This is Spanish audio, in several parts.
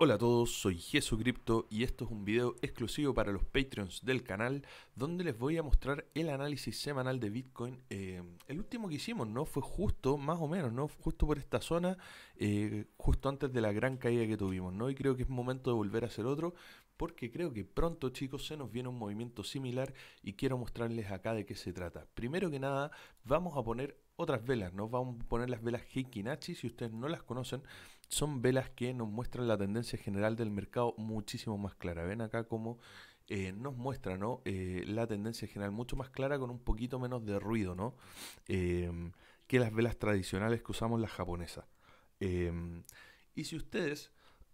Hola a todos, soy Jesucripto y esto es un video exclusivo para los Patreons del canal donde les voy a mostrar el análisis semanal de Bitcoin. Eh, el último que hicimos, ¿no? Fue justo, más o menos, ¿no? Justo por esta zona, eh, justo antes de la gran caída que tuvimos, ¿no? Y creo que es momento de volver a hacer otro porque creo que pronto chicos se nos viene un movimiento similar y quiero mostrarles acá de qué se trata. Primero que nada, vamos a poner otras velas, ¿no? Vamos a poner las velas Hikinachi. si ustedes no las conocen, son velas que nos muestran la tendencia general del mercado muchísimo más clara. Ven acá cómo eh, nos muestra eh, la tendencia general mucho más clara con un poquito menos de ruido ¿no? Em, que las velas tradicionales que usamos las japonesas. Em, y si ustedes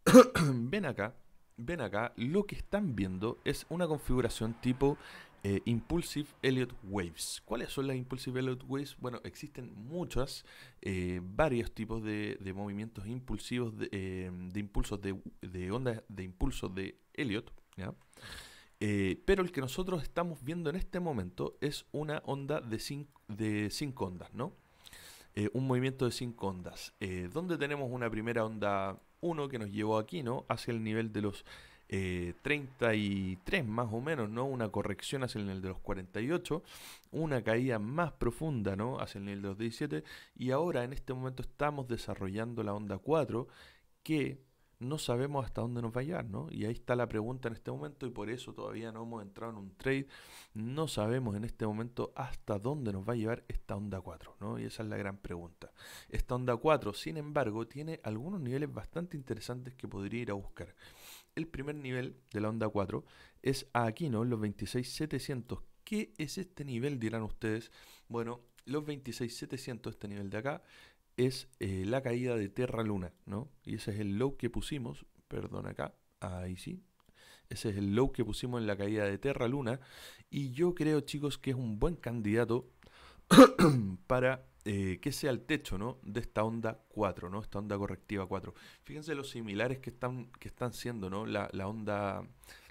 ven acá, ven acá, lo que están viendo es una configuración tipo eh, Impulsive Elliot Waves. ¿Cuáles son las Impulsive Elliot Waves? Bueno, existen muchas, eh, varios tipos de, movimientos impulsivos, de, impulsos de, ondas de impulsos de Elliot. Eh, pero el que nosotros estamos viendo en este momento es una onda de 5 ondas, ¿no? un movimiento de 5 ondas, donde tenemos una primera onda 1 que nos llevó aquí, ¿no? Hacia el nivel de los 33 eh, más o menos, ¿no? Una corrección hacia el nivel de los 48, una caída más profunda, ¿no? Hacia el nivel de los 17 y ahora en este momento estamos desarrollando la onda 4 que no sabemos hasta dónde nos va a llevar, ¿no? Y ahí está la pregunta en este momento y por eso todavía no hemos entrado en un trade. No sabemos en este momento hasta dónde nos va a llevar esta onda 4, ¿no? Y esa es la gran pregunta. Esta onda 4, sin embargo, tiene algunos niveles bastante interesantes que podría ir a buscar el primer nivel de la onda 4 es aquí, ¿no? los 26700. ¿Qué es este nivel? Dirán ustedes. Bueno, los 26700, este nivel de acá, es eh, la caída de Terra-Luna, ¿no? Y ese es el low que pusimos, perdón acá, ahí sí. Ese es el low que pusimos en la caída de Terra-Luna. Y yo creo, chicos, que es un buen candidato para eh, que sea el techo ¿no? de esta onda 4, ¿no? esta onda correctiva 4. Fíjense los similares que están, que están siendo ¿no? la, onda,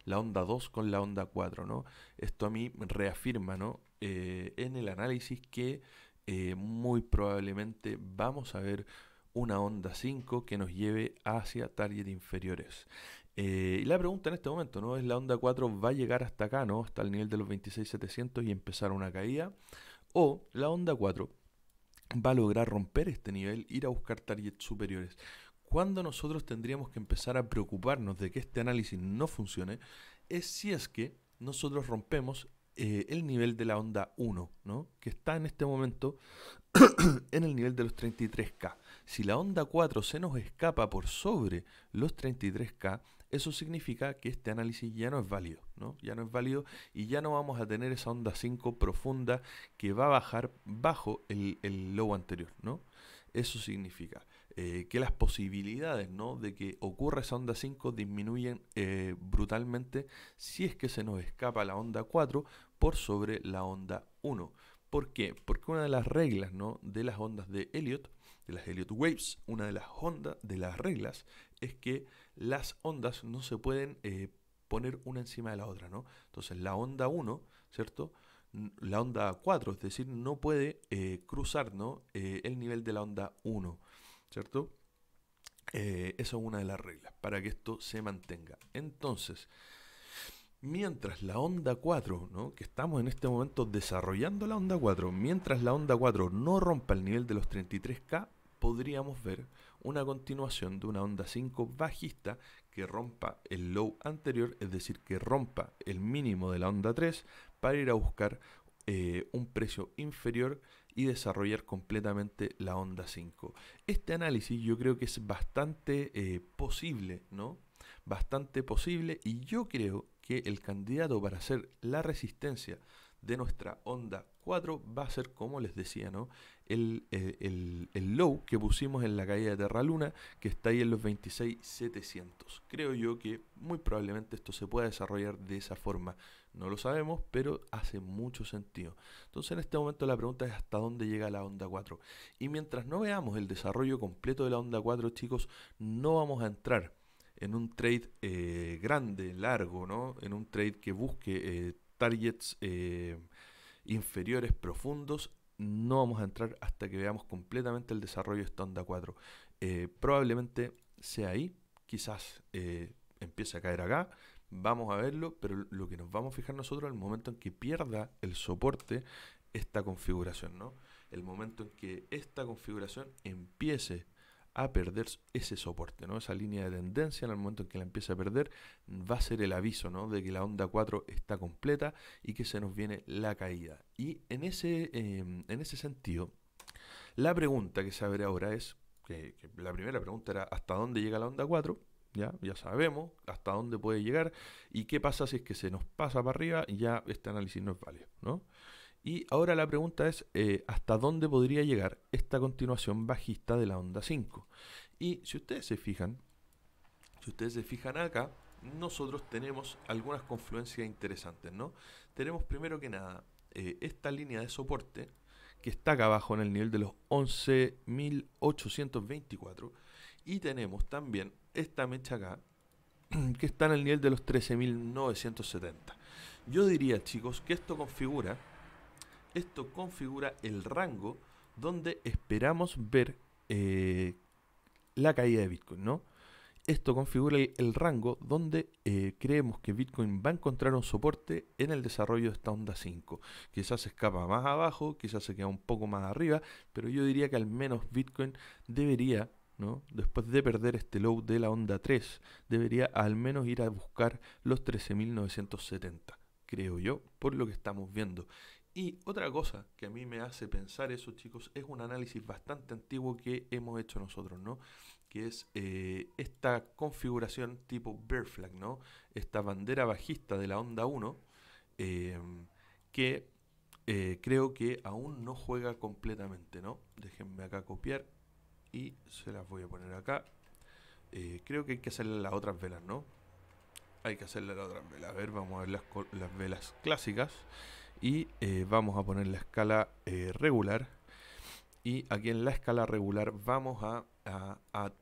la onda 2 con la onda 4. ¿no? Esto a mí reafirma ¿no? Eh, en el análisis que eh, muy probablemente vamos a ver una onda 5 que nos lleve hacia target inferiores. y la pregunta en este momento, ¿no? Es la onda 4 va a llegar hasta acá, ¿no? Hasta el nivel de los 26.700 y empezar una caída. O la onda 4 va a lograr romper este nivel, ir a buscar targets superiores. Cuando nosotros tendríamos que empezar a preocuparnos de que este análisis no funcione, es si es que nosotros rompemos eh, el nivel de la onda 1, ¿no? que está en este momento en el nivel de los 33K. Si la onda 4 se nos escapa por sobre los 33K, eso significa que este análisis ya no es válido, ¿no? Ya no es válido y ya no vamos a tener esa onda 5 profunda que va a bajar bajo el, el anterior, ¿no? Eso significa eh, que las posibilidades, ¿no? De que ocurra esa onda 5 disminuyen eh, brutalmente si es que se nos escapa la onda 4 por sobre la onda 1. ¿Por qué? Porque una de las reglas, ¿no? De las ondas de Elliot, de las Elliot Waves, una de las ondas, de las reglas es que las ondas no se pueden eh, poner una encima de la otra, ¿no? Entonces la onda 1, ¿cierto? La onda 4, es decir, no puede eh, cruzar ¿no? Eh, el nivel de la onda 1, ¿cierto? esa es una de las reglas para que esto se mantenga. Entonces, mientras la onda 4, ¿no? que estamos en este momento desarrollando la onda 4, mientras la onda 4 no rompa el nivel de los 33K, podríamos ver una continuación de una onda 5 bajista que rompa el low anterior, es decir, que rompa el mínimo de la onda 3 para ir a buscar eh, un precio inferior y desarrollar completamente la onda 5. Este análisis yo creo que es bastante eh, posible, ¿no? Bastante posible y yo creo que el candidato para hacer la resistencia de nuestra onda 4 va a ser, como les decía, ¿no? El, eh, el, el, low que pusimos en la caída de Terra Luna, que está ahí en los 26,700. Creo yo que muy probablemente esto se pueda desarrollar de esa forma. No lo sabemos, pero hace mucho sentido. Entonces en este momento la pregunta es hasta dónde llega la onda 4. Y mientras no veamos el desarrollo completo de la onda 4, chicos, no vamos a entrar en un trade eh, grande, largo, ¿no? En un trade que busque... Eh, targets eh, inferiores profundos, no vamos a entrar hasta que veamos completamente el desarrollo de esta onda 4. Eh, probablemente sea ahí, quizás eh, empiece a caer acá, vamos a verlo, pero lo que nos vamos a fijar nosotros es el momento en que pierda el soporte esta configuración, ¿no? El momento en que esta configuración empiece a perder ese soporte, ¿no? Esa línea de tendencia en el momento en que la empiece a perder va a ser el aviso, ¿no? De que la onda 4 está completa y que se nos viene la caída. Y en ese, em, en ese sentido, la pregunta que se abre ahora es, que, la primera pregunta era ¿hasta dónde llega la onda 4? ¿Ya? ya sabemos hasta dónde puede llegar y qué pasa si es que se nos pasa para arriba y ya este análisis no es válido, ¿no? Y ahora la pregunta es, eh, ¿hasta dónde podría llegar esta continuación bajista de la onda 5? Y si ustedes se fijan, si ustedes se fijan acá, nosotros tenemos algunas confluencias interesantes, ¿no? Tenemos primero que nada eh, esta línea de soporte que está acá abajo en el nivel de los 11.824 y tenemos también esta mecha acá que está en el nivel de los 13.970. Yo diría, chicos, que esto configura esto configura el rango donde esperamos ver eh, la caída de Bitcoin, ¿no? Esto configura el, rango donde eh, creemos que Bitcoin va a encontrar un soporte en el desarrollo de esta onda 5. Quizás se escapa más abajo, quizás se queda un poco más arriba, pero yo diría que al menos Bitcoin debería, ¿no? después de perder este low de la onda 3, debería al menos ir a buscar los 13.970, creo yo, por lo que estamos viendo. Y otra cosa que a mí me hace pensar eso, chicos, es un análisis bastante antiguo que hemos hecho nosotros, ¿no? Que es eh, esta configuración tipo Bear Flag, ¿no? Esta bandera bajista de la onda 1, em, que eh, creo que aún no juega completamente, ¿no? Déjenme acá copiar y se las voy a poner acá. Eh, creo que hay que hacerle las otras velas, ¿no? Hay que hacerle las otras velas. A ver, vamos a ver las velas clásicas y eh, vamos a poner la escala eh, regular y aquí en la escala regular vamos a,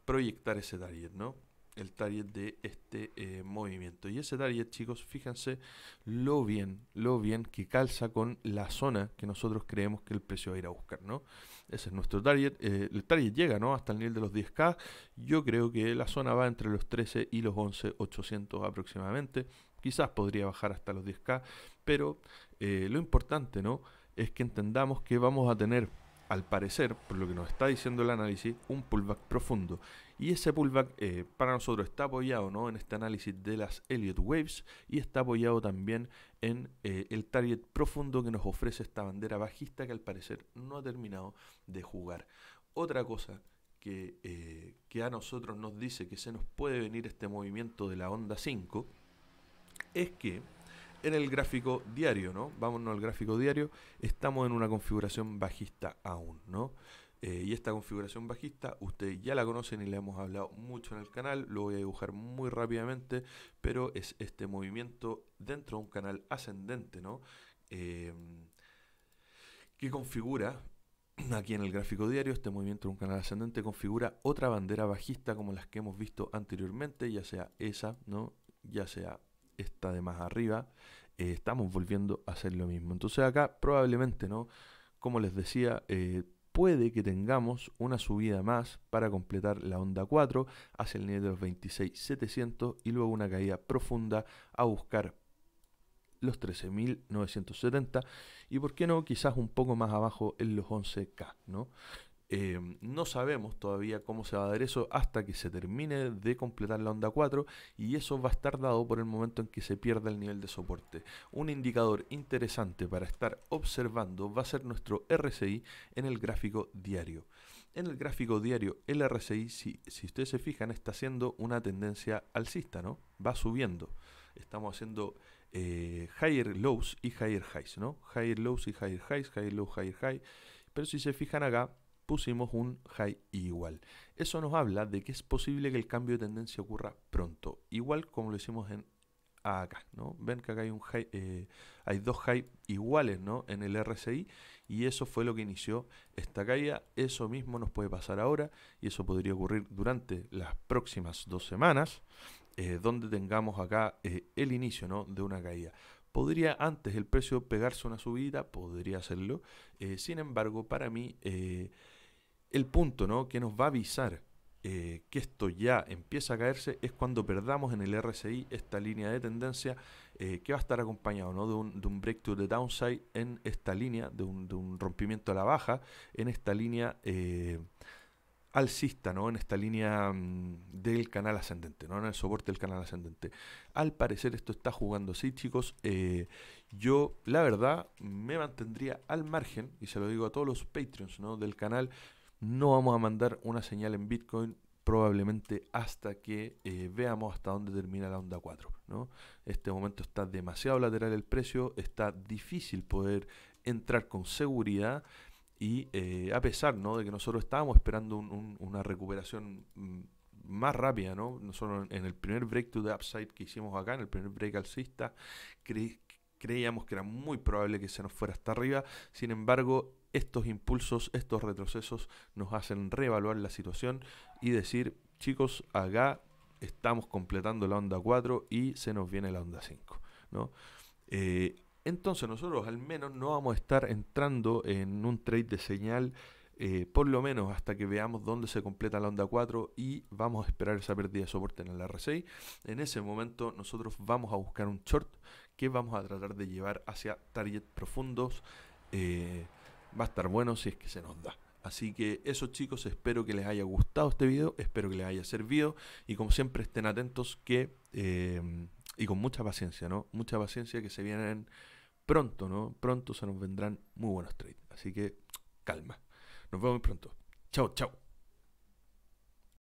proyectar ese target, ¿no? El target de este eh, movimiento. Y ese target, chicos, fíjense lo bien, lo bien que calza con la zona que nosotros creemos que el precio va a ir a buscar, ¿no? Ese es nuestro target. el target llega, ¿no? Hasta el nivel de los 10K. Yo creo que la zona va entre los 13 y los 11, 800 aproximadamente. Quizás podría bajar hasta los 10K, pero eh, lo importante, ¿no? Es que entendamos que vamos a tener, al parecer, por lo que nos está diciendo el análisis, un pullback profundo. Y ese pullback eh, para nosotros está apoyado ¿no? en este análisis de las Elliott Waves y está apoyado también en eh, el target profundo que nos ofrece esta bandera bajista que al parecer no ha terminado de jugar. Otra cosa que, que a nosotros nos dice que se nos puede venir este movimiento de la onda 5 es que en el gráfico diario, ¿no? Vámonos al gráfico diario, estamos en una configuración bajista aún, ¿no? Eh, y esta configuración bajista ustedes ya la conocen y la hemos hablado mucho en el canal, lo voy a dibujar muy rápidamente, pero es este movimiento dentro de un canal ascendente, ¿no? Eh, que configura, aquí en el gráfico diario, este movimiento de un canal ascendente configura otra bandera bajista como las que hemos visto anteriormente, ya sea esa, ¿no? Ya sea esta de más arriba, eh, estamos volviendo a hacer lo mismo. Entonces acá probablemente, ¿no? Como les decía, eh, puede que tengamos una subida más para completar la onda 4 hacia el nivel de los 26.700 y luego una caída profunda a buscar los 13.970 y por qué no quizás un poco más abajo en los 11k, ¿no? Em, no sabemos todavía cómo se va a dar eso hasta que se termine de completar la onda 4 y eso va a estar dado por el momento en que se pierda el nivel de soporte. Un indicador interesante para estar observando va a ser nuestro RSI en el gráfico diario. En el gráfico diario, el RSI, si, si ustedes se fijan, está haciendo una tendencia alcista, ¿no? Va subiendo. Estamos haciendo eh, higher lows y higher highs, ¿no? Higher lows y higher highs, higher higher high. Pero si se fijan acá, pusimos un high igual. Eso nos habla de que es posible que el cambio de tendencia ocurra pronto, igual como lo hicimos en acá, ¿no? Ven que acá hay un eh, hay dos high iguales, ¿no? En el RSI y eso fue lo que inició esta caída. Eso mismo nos puede pasar ahora y eso podría ocurrir durante las próximas dos semanas, eh, donde tengamos acá eh, el inicio, ¿no? De una caída. Podría antes el precio pegarse una subida, podría hacerlo. Eh, sin embargo, para mí, eh, el punto ¿no? que nos va a avisar eh, que esto ya empieza a caerse es cuando perdamos en el RSI esta línea de tendencia que va a estar acompañado ¿no? de, un, de, un, break to downside en esta línea, de un, rompimiento a la baja en esta línea alcista, ¿no? En esta línea mm, del canal ascendente, ¿no? En el soporte del canal ascendente. Al parecer esto está jugando así, chicos. Eh, yo, la verdad, me mantendría al margen, y se lo digo a todos los Patreons, ¿no? Del canal, no vamos a mandar una señal en Bitcoin probablemente hasta que eh, veamos hasta dónde termina la onda 4. ¿no? Este momento está demasiado lateral el precio, está difícil poder entrar con seguridad y eh, a pesar de que nosotros estábamos esperando una recuperación mm, más rápida, ¿no? Nosotros en el primer break to the upside que hicimos acá, en el primer break alcista, creíamos que era muy probable que se nos fuera hasta arriba. Sin embargo, estos impulsos, estos retrocesos nos hacen reevaluar la situación y decir, chicos, acá estamos completando la onda 4 y se nos viene la onda 5, ¿no? Eh, entonces nosotros al menos no vamos a estar entrando en un trade de señal, eh, por lo menos hasta que veamos dónde se completa la onda 4 y vamos a esperar esa pérdida de soporte en el R6. En ese momento nosotros vamos a buscar un short que vamos a tratar de llevar hacia target profundos. Eh, va a estar bueno si es que se nos da. Así que eso chicos, espero que les haya gustado este video, espero que les haya servido y como siempre estén atentos que... Eh, y con mucha paciencia, ¿no? Mucha paciencia que se vienen pronto, ¿no? Pronto se nos vendrán muy buenos trades. Así que calma. Nos vemos muy pronto. Chao, chao.